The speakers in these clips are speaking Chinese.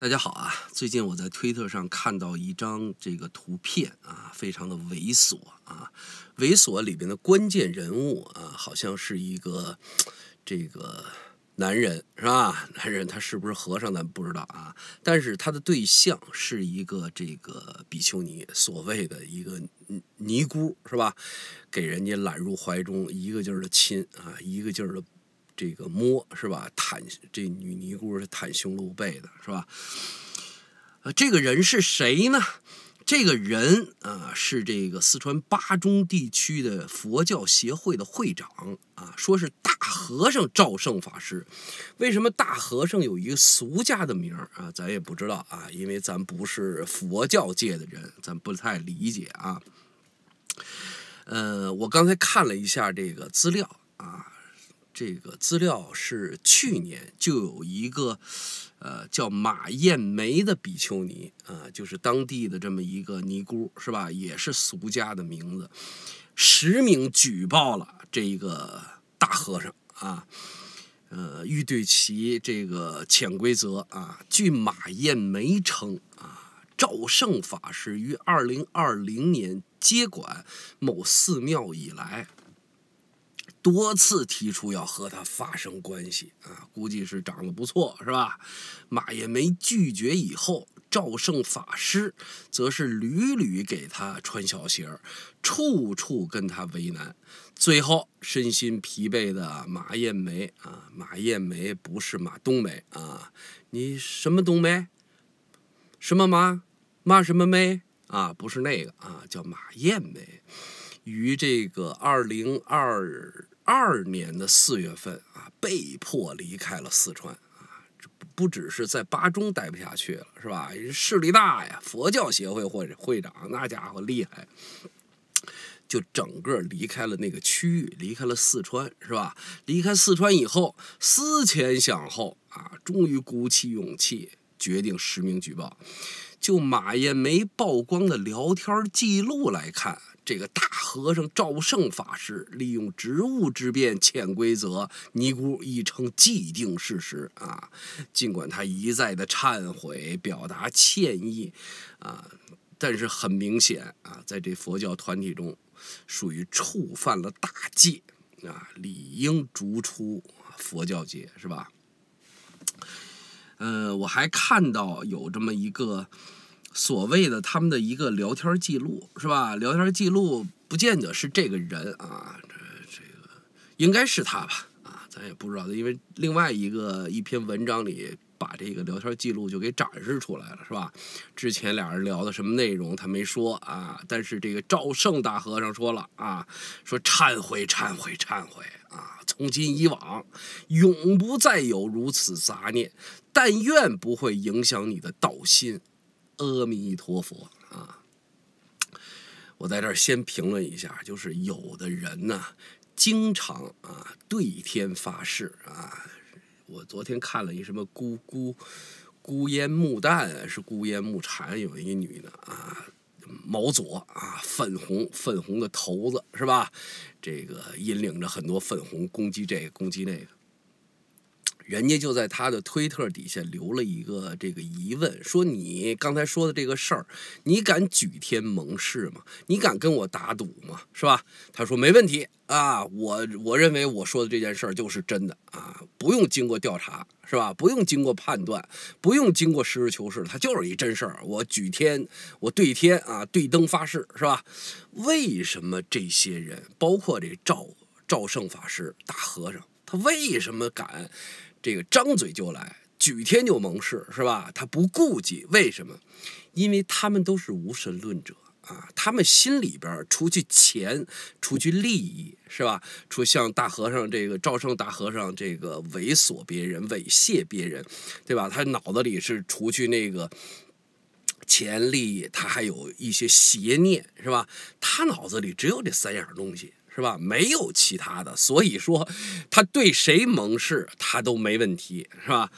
大家好啊！最近我在推特上看到一张这个图片啊，非常的猥琐啊。猥琐里边的关键人物啊，好像是一个这个男人是吧？男人他是不是和尚咱不知道啊，但是他的对象是一个这个比丘尼，所谓的一个尼尼姑是吧？给人家揽入怀中，一个劲儿的亲啊，一个劲儿的。这个摸是吧？袒这女尼姑是袒胸露背的，是吧？这个人是谁呢？这个人啊，是这个四川巴中地区的佛教协会的会长啊，说是大和尚赵胜法师。为什么大和尚有一个俗家的名儿啊？咱也不知道啊，因为咱不是佛教界的人，咱不太理解啊。呃，我刚才看了一下这个资料啊。这个资料是去年就有一个，呃，叫马艳梅的比丘尼啊，就是当地的这么一个尼姑，是吧？也是俗家的名字，实名举报了这一个大和尚啊，呃，欲对其这个潜规则啊。据马艳梅称啊，赵胜法师于二零二零年接管某寺庙以来。多次提出要和他发生关系啊，估计是长得不错是吧？马艳梅拒绝以后，赵胜法师则是屡屡给他穿小鞋，处处跟他为难。最后身心疲惫的马艳梅啊，马艳梅不是马冬梅啊，你什么冬梅？什么马？马什么梅？啊，不是那个啊，叫马艳梅。于这个二零二。二年的四月份啊，被迫离开了四川啊，不只是在巴中待不下去了，是吧？势力大呀，佛教协会会会长那家伙厉害，就整个离开了那个区域，离开了四川，是吧？离开四川以后，思前想后啊，终于鼓起勇气，决定实名举报。就马艳梅曝光的聊天记录来看，这个大和尚赵胜法师利用职务之便潜规则尼姑，已成既定事实啊。尽管他一再的忏悔、表达歉意，啊，但是很明显啊，在这佛教团体中，属于触犯了大戒啊，理应逐出佛教界，是吧？嗯，我还看到有这么一个所谓的他们的一个聊天记录，是吧？聊天记录不见得是这个人啊，这这个应该是他吧？啊，咱也不知道，因为另外一个一篇文章里把这个聊天记录就给展示出来了，是吧？之前俩人聊的什么内容他没说啊，但是这个赵胜大和尚说了啊，说忏悔，忏悔，忏悔啊。从今以往，永不再有如此杂念，但愿不会影响你的道心。阿弥陀佛啊！我在这儿先评论一下，就是有的人呢，经常啊对天发誓啊。我昨天看了一什么孤孤孤烟木旦，是孤烟木蝉，有一女的啊。毛左啊，粉红粉红的头子是吧？这个引领着很多粉红攻击这个，攻击那个。人家就在他的推特底下留了一个这个疑问，说：“你刚才说的这个事儿，你敢举天盟誓吗？你敢跟我打赌吗？是吧？”他说：“没问题啊，我我认为我说的这件事儿就是真的啊，不用经过调查，是吧？不用经过判断，不用经过实事求是，它就是一真事儿。我举天，我对天啊，对灯发誓，是吧？为什么这些人，包括这赵赵胜法师大和尚，他为什么敢？”这个张嘴就来，举天就盟誓，是吧？他不顾忌，为什么？因为他们都是无神论者啊！他们心里边除去钱，除去利益，是吧？除像大和尚这个赵胜大和尚这个猥琐别人、猥亵别人，对吧？他脑子里是除去那个钱利益，他还有一些邪念，是吧？他脑子里只有这三样东西。是吧？没有其他的，所以说，他对谁盟誓他都没问题，是吧？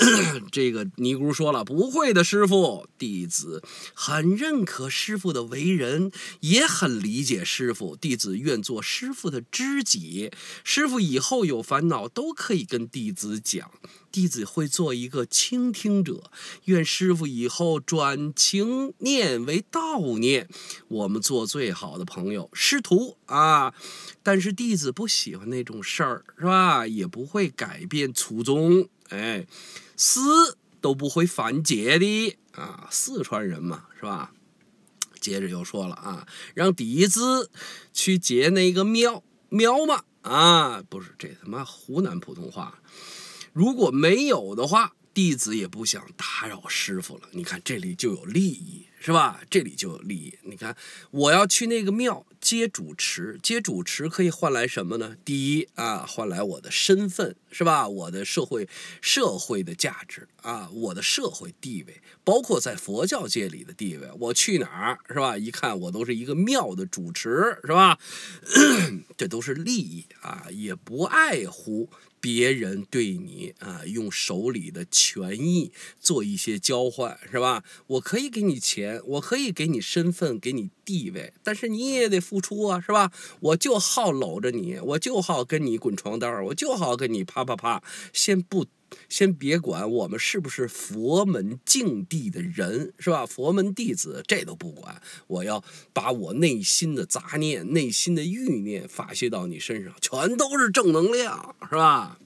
这个尼姑说了，不会的，师傅，弟子很认可师傅的为人，也很理解师傅，弟子愿做师傅的知己。师傅以后有烦恼都可以跟弟子讲，弟子会做一个倾听者。愿师傅以后转情念为道念，我们做最好的朋友，师徒啊。但是弟子不喜欢那种事儿，是吧？也不会改变初衷，哎，死都不会反解的啊！四川人嘛，是吧？接着又说了啊，让弟子去结那个庙庙嘛啊，不是这他妈湖南普通话。如果没有的话，弟子也不想打扰师傅了。你看这里就有利益，是吧？这里就有利益。你看我要去那个庙。接主持，接主持可以换来什么呢？第一啊，换来我的身份是吧？我的社会社会的价值啊，我的社会地位，包括在佛教界里的地位。我去哪儿是吧？一看我都是一个庙的主持是吧？这都是利益啊，也不爱护别人对你啊，用手里的权益做一些交换是吧？我可以给你钱，我可以给你身份，给你。地位，但是你也得付出啊，是吧？我就好搂着你，我就好跟你滚床单，我就好跟你啪啪啪。先不，先别管我们是不是佛门净地的人，是吧？佛门弟子这都不管，我要把我内心的杂念、内心的欲念发泄到你身上，全都是正能量，是吧？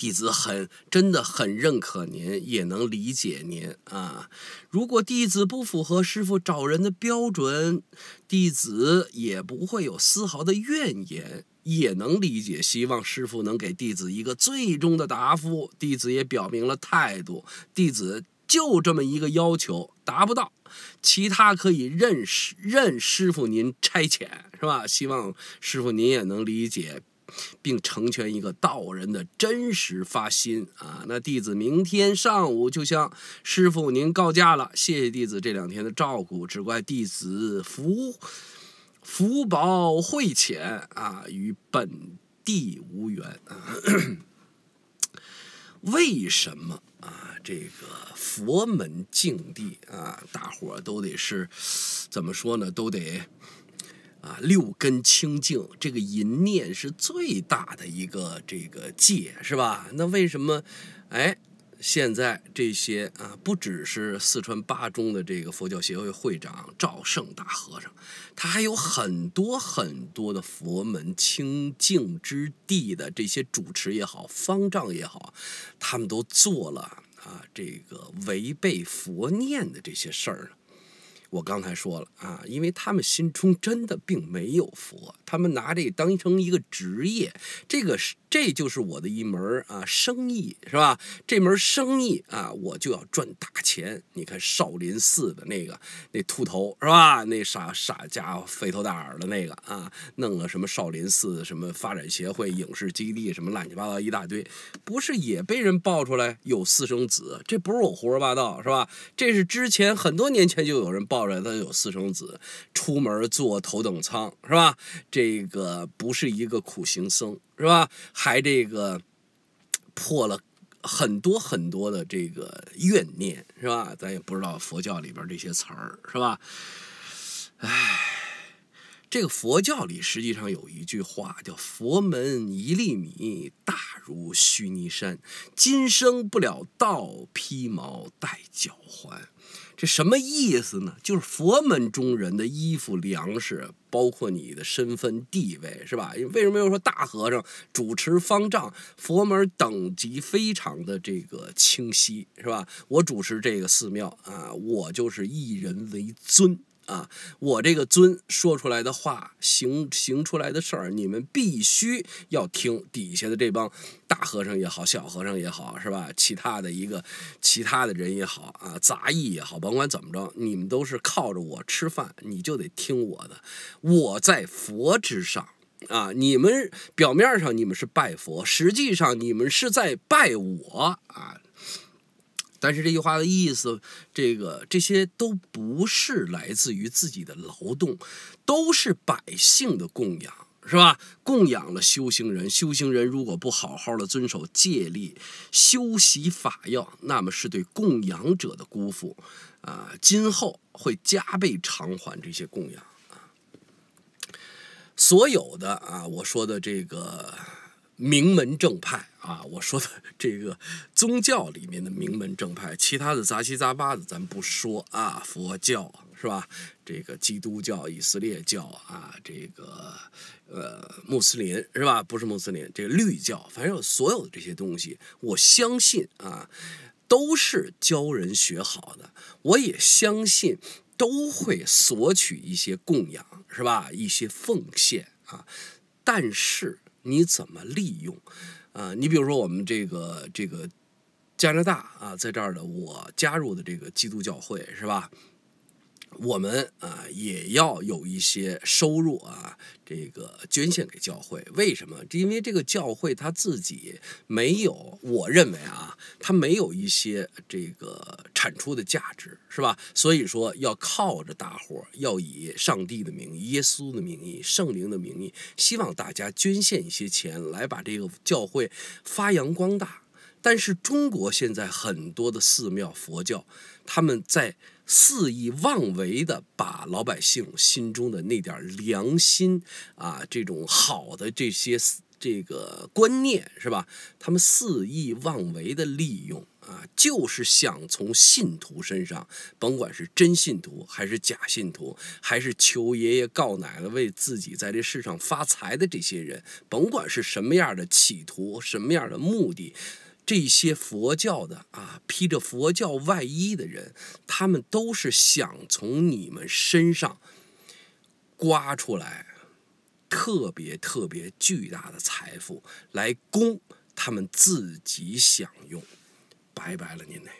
弟子很，真的很认可您，也能理解您啊。如果弟子不符合师傅找人的标准，弟子也不会有丝毫的怨言，也能理解。希望师傅能给弟子一个最终的答复。弟子也表明了态度，弟子就这么一个要求，达不到，其他可以任师任师傅您差遣，是吧？希望师傅您也能理解。并成全一个道人的真实发心啊！那弟子明天上午就向师傅您告假了，谢谢弟子这两天的照顾。只怪弟子福福薄慧浅啊，与本地无缘啊。为什么啊？这个佛门净地啊，大伙都得是怎么说呢？都得。啊，六根清净，这个淫念是最大的一个这个戒，是吧？那为什么，哎，现在这些啊，不只是四川巴中的这个佛教协会会长赵胜大和尚，他还有很多很多的佛门清净之地的这些主持也好、方丈也好，他们都做了啊这个违背佛念的这些事儿了。我刚才说了啊，因为他们心中真的并没有佛，他们拿这当成一个职业，这个是。这就是我的一门啊，生意是吧？这门生意啊，我就要赚大钱。你看少林寺的那个那秃头是吧？那傻傻家伙肥头大耳的那个啊，弄了什么少林寺什么发展协会影视基地什么乱七八糟一大堆，不是也被人爆出来有私生子？这不是我胡说八道是吧？这是之前很多年前就有人爆出来他有私生子，出门坐头等舱是吧？这个不是一个苦行僧。是吧？还这个破了很多很多的这个怨念，是吧？咱也不知道佛教里边这些词儿，是吧？哎，这个佛教里实际上有一句话叫“佛门一粒米，大如须弥山”，今生不了道，披毛戴脚环。这什么意思呢？就是佛门中人的衣服、粮食，包括你的身份地位，是吧？为什么又说大和尚主持方丈？佛门等级非常的这个清晰，是吧？我主持这个寺庙啊，我就是一人为尊。啊，我这个尊说出来的话，行行出来的事儿，你们必须要听。底下的这帮大和尚也好，小和尚也好，是吧？其他的一个，其他的人也好啊，杂役也好，甭管怎么着，你们都是靠着我吃饭，你就得听我的。我在佛之上啊，你们表面上你们是拜佛，实际上你们是在拜我啊。但是这句话的意思，这个这些都不是来自于自己的劳动，都是百姓的供养，是吧？供养了修行人，修行人如果不好好的遵守戒律、修习法要，那么是对供养者的辜负，啊，今后会加倍偿还这些供养啊。所有的啊，我说的这个。名门正派啊，我说的这个宗教里面的名门正派，其他的杂七杂八的咱不说啊。佛教是吧？这个基督教、以色列教啊，这个呃穆斯林是吧？不是穆斯林，这个绿教，反正所有的这些东西，我相信啊，都是教人学好的。我也相信都会索取一些供养是吧？一些奉献啊，但是。你怎么利用？啊，你比如说我们这个这个加拿大啊，在这儿的我加入的这个基督教会是吧？我们啊，也要有一些收入啊，这个捐献给教会。为什么？因为这个教会他自己没有，我认为啊，他没有一些这个产出的价值，是吧？所以说要靠着大伙，要以上帝的名义、耶稣的名义、圣灵的名义，希望大家捐献一些钱来把这个教会发扬光大。但是中国现在很多的寺庙佛教，他们在。肆意妄为的把老百姓心中的那点良心啊，这种好的这些这个观念是吧？他们肆意妄为的利用啊，就是想从信徒身上，甭管是真信徒还是假信徒，还是求爷爷告奶奶为自己在这世上发财的这些人，甭管是什么样的企图，什么样的目的。这些佛教的啊，披着佛教外衣的人，他们都是想从你们身上刮出来特别特别巨大的财富，来供他们自己享用。拜拜了，您嘞。